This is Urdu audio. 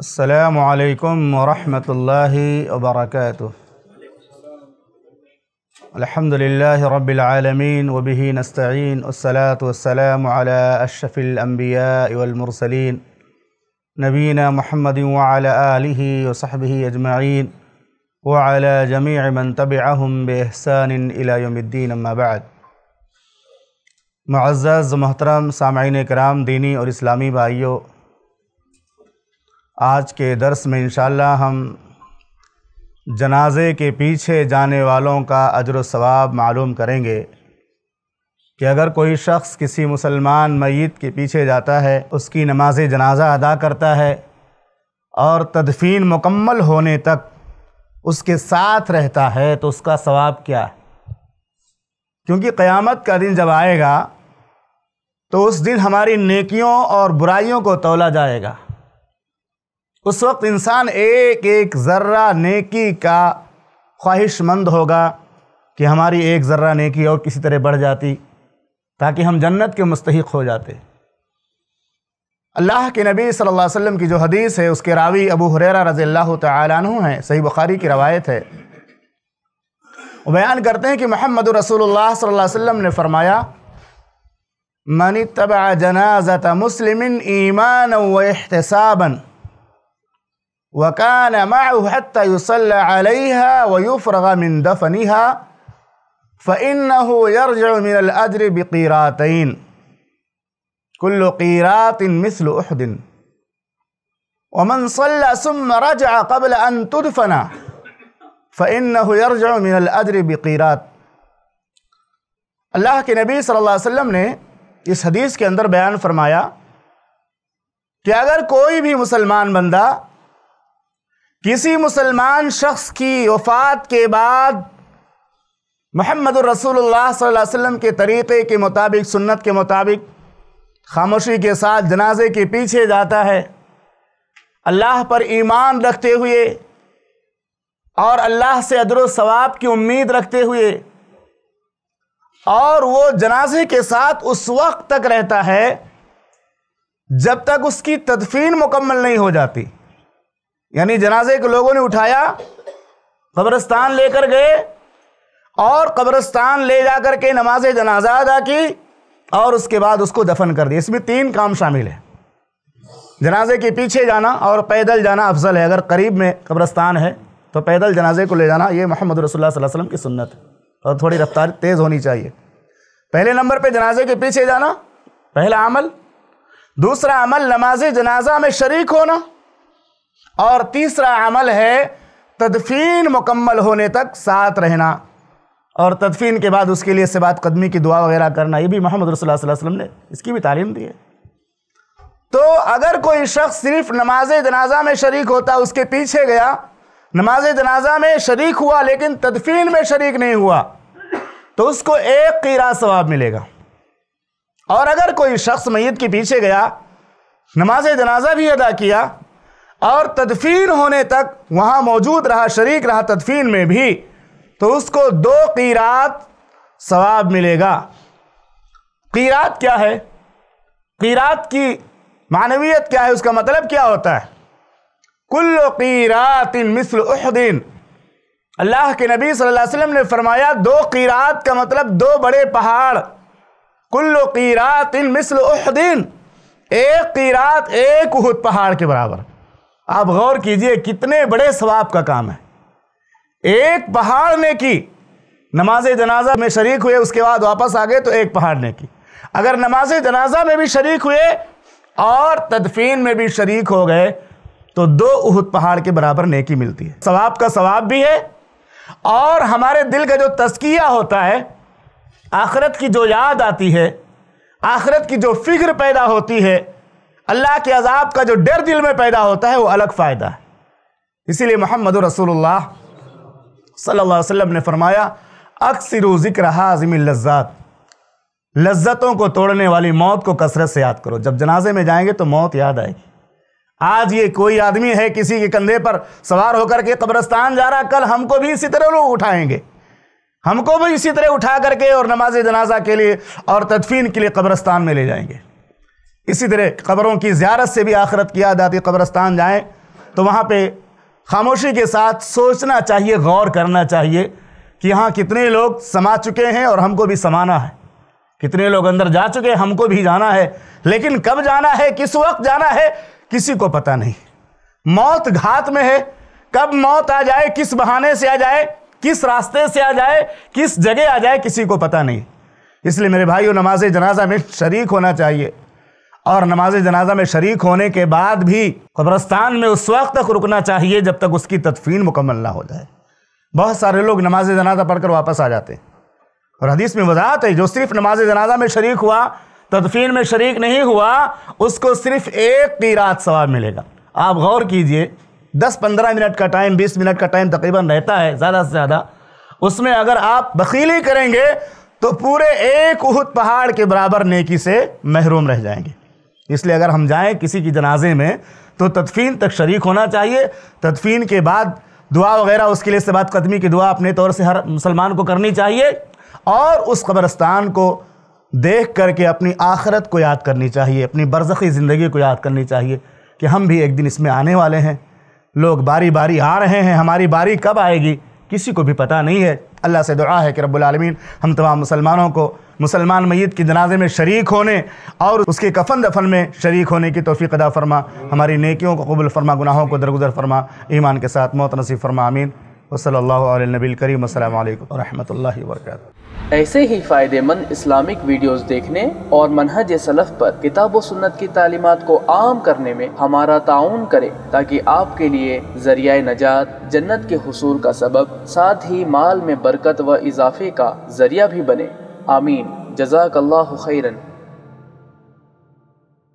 السلام عليكم ورحمة الله وبركاته الحمد لله رب العالمين وبه نستعين والصلاة والسلام على أشرف الأنبياء والمرسلين نبينا محمد وعلى آله وصحبه أجمعين وعلى جميع من تبعهم بإحسان إلى يوم الدين أما بعد معزز محترم سامعين کرام دینی اور اسلامی بھائیو آج کے درس میں انشاءاللہ ہم جنازے کے پیچھے جانے والوں کا اجر و ثواب معلوم کریں گے کہ اگر کوئی شخص کسی مسلمان میت کے پیچھے جاتا ہے اس کی نماز جنازہ ادا کرتا ہے اور تدفین مکمل ہونے تک اس کے ساتھ رہتا ہے تو اس کا ثواب کیا ہے کیونکہ قیامت کا دن جب آئے گا تو اس دن ہماری نیکیوں اور برائیوں کو تولا جائے گا اس وقت انسان ایک ایک ذرہ نیکی کا خواہش مند ہوگا کہ ہماری ایک ذرہ نیکی اور کسی طرح بڑھ جاتی تاکہ ہم جنت کے مستحق ہو جاتے اللہ کے نبی صلی اللہ علیہ وسلم کی جو حدیث ہے اس کے راوی ابو حریرہ رضی اللہ تعالیٰ عنہ ہیں صحیح بخاری کی روایت ہے وہ بیان کرتے ہیں کہ محمد رسول اللہ صلی اللہ علیہ وسلم نے فرمایا جنازت مسلم ایمانا و احتسابً وكان معه حتى يصلى عليها ويفرغ من دفنها فإنه يرجع من الأجر بقيراتين كل قيرات مثل أحد ومن صلى ثم رجع قبل أن تدفن فإنه يرجع من الأجر بقيرات کے نبی صلی اللہ علیہ وسلم نے اس حدیث کے اندر بیان فرمایا کہ اگر کوئی بھی مسلمان بندہ کسی مسلمان شخص کی وفات کے بعد محمد الرسول اللہ صلی اللہ علیہ وسلم کے طریقے کے مطابق سنت کے مطابق خاموشی کے ساتھ جنازے کے پیچھے جاتا ہے اللہ پر ایمان رکھتے ہوئے اور اللہ سے عدر و ثواب کی امید رکھتے ہوئے اور وہ جنازے کے ساتھ اس وقت تک رہتا ہے جب تک اس کی تدفین مکمل نہیں ہو جاتی یعنی جنازے کے لوگوں نے اٹھایا قبرستان لے کر گئے اور قبرستان لے جا کر کے نماز جنازہ ادا کی اور اس کے بعد اس کو دفن کر دیا اس میں تین کام شامل ہے جنازے کے پیچھے جانا اور پیدل جانا افضل ہے اگر قریب میں قبرستان ہے تو پیدل جنازے کو لے جانا یہ محمد رسول اللہ صلی اللہ علیہ وسلم کی سنت ہے اور تھوڑی رفتار تیز ہونی چاہیے پہلے نمبر پہ جنازے کے پیچھے جانا پہلا عمل دوسرا عمل نماز جنازہ میں شریک ہونا اور تیسرا عمل ہے تدفین مکمل ہونے تک ساتھ رہنا اور تدفین کے بعد اس کے لیے سبات قدمی کی دعا وغیرہ کرنا یہ بھی محمد رسول اللہ صلی اللہ علیہ وسلم نے اس کی بھی تعلیم دی ہے تو اگر کوئی شخص صرف نماز جنازہ میں شریک ہوتا اس کے پیچھے گیا نماز جنازہ میں شریک ہوا لیکن تدفین میں شریک نہیں ہوا تو اس کو ایک قیرہ ثواب ملے گا اور اگر کوئی شخص میت کے پیچھے گیا نماز جنازہ بھی ادا کیا اور تدفین ہونے تک وہاں موجود رہا شریک رہا تدفین میں بھی تو اس کو دو قیرات ثواب ملے گا قیرات کیا ہے قیرات کی معنویت کیا ہے اس کا مطلب کیا ہوتا ہے کل قیرات مثل احدین اللہ کے نبی صلی اللہ علیہ وسلم نے فرمایا دو قیرات کا مطلب دو بڑے پہاڑ کل قیرات مثل احدین ایک قیرات ایک احد پہاڑ کے برابر آپ غور کیجئے کتنے بڑے ثواب کا کام ہے ایک پہاڑ نے کی نماز جنازہ میں شریک ہوئے اس کے بعد واپس آ گئے تو ایک پہاڑ نے کی اگر نماز جنازہ میں بھی شریک ہوئے اور تدفین میں بھی شریک ہو گئے تو دو اہد پہاڑ کے برابر نیکی ملتی ہے ثواب کا ثواب بھی ہے اور ہمارے دل کا جو تسکیہ ہوتا ہے آخرت کی جو یاد آتی ہے آخرت کی جو فکر پیدا ہوتی ہے اللہ کے عذاب کا جو ڈر دل میں پیدا ہوتا ہے وہ الگ فائدہ ہے اسی لیے محمد رسول اللہ صلی اللہ علیہ وسلم نے فرمایا اکثر و ذکر حازم اللذات لذتوں کو توڑنے والی موت کو کثرت سے یاد کرو جب جنازے میں جائیں گے تو موت یاد آئے گی آج یہ کوئی آدمی ہے کسی کے کندھے پر سوار ہو کر کے قبرستان جا رہا کل ہم کو بھی اسی طرح لوگ اٹھائیں گے ہم کو بھی اسی طرح اٹھا کر کے اور نماز جنازہ کے لیے اور تدفین کے لیے قبرستان میں لے جائیں گے اسی طرح قبروں کی زیارت سے بھی آخرت کیا داتی قبرستان جائیں تو وہاں پہ خاموشی کے ساتھ سوچنا چاہیے غور کرنا چاہیے کہ یہاں کتنے لوگ سما چکے ہیں اور ہم کو بھی سمانا ہے کتنے لوگ اندر جا چکے ہیں ہم کو بھی جانا ہے لیکن کب جانا ہے کس وقت جانا ہے کسی کو پتہ نہیں موت گھات میں ہے کب موت آ جائے کس بہانے سے آ جائے کس راستے سے آ جائے کس جگہ آ جائے کسی کو پتہ نہیں اس لیے میرے بھائیو نماز جنازہ میں شریک ہونا چاہیے اور نماز جنازہ میں شریک ہونے کے بعد بھی قبرستان میں اس وقت تک رکنا چاہیے جب تک اس کی تدفین مکمل نہ ہو جائے بہت سارے لوگ نماز جنازہ پڑھ کر واپس آ جاتے ہیں اور حدیث میں وضاحت ہے جو صرف نماز جنازہ میں شریک ہوا تدفین میں شریک نہیں ہوا اس کو صرف ایک قیرات ثواب ملے گا آپ غور کیجئے دس پندرہ منٹ کا ٹائم بیس منٹ کا ٹائم تقریباً رہتا ہے زیادہ سے زیادہ اس میں اگر آپ بخیلی کریں گے تو پورے ایک اہد پہاڑ کے برابر نیکی سے محروم رہ جائیں گے اس لیے اگر ہم جائیں کسی کی جنازے میں تو تدفین تک شریک ہونا چاہیے تدفین کے بعد دعا وغیرہ اس کے لیے سبات قدمی کی دعا اپنے طور سے ہر مسلمان کو کرنی چاہیے اور اس قبرستان کو دیکھ کر کے اپنی آخرت کو یاد کرنی چاہیے اپنی برزخی زندگی کو یاد کرنی چاہیے کہ ہم بھی ایک دن اس میں آنے والے ہیں لوگ باری باری آ رہے ہیں ہماری باری کب آئے گی کسی کو بھی پتہ نہیں ہے اللہ سے دعا ہے کہ رب العالمین ہم تمام مسلمانوں کو مسلمان میت کی جنازے میں شریک ہونے اور اس کے کفن دفن میں شریک ہونے کی توفیق ادا فرما ہماری نیکیوں کو قبل فرما گناہوں کو درگزر فرما ایمان کے ساتھ موت نصیب فرما امین وصلی اللہ علیہ نبی کریم السلام علیکم ورحمۃ اللہ وبرکاتہ ایسے ہی فائدے مند اسلامک ویڈیوز دیکھنے اور منہج سلف پر کتاب و سنت کی تعلیمات کو عام کرنے میں ہمارا تعاون کرے تاکہ آپ کے لیے ذریعہ نجات جنت کے حصول کا سبب ساتھ ہی مال میں برکت و اضافے کا ذریعہ بھی بنے آمین جزاک اللہ خیرن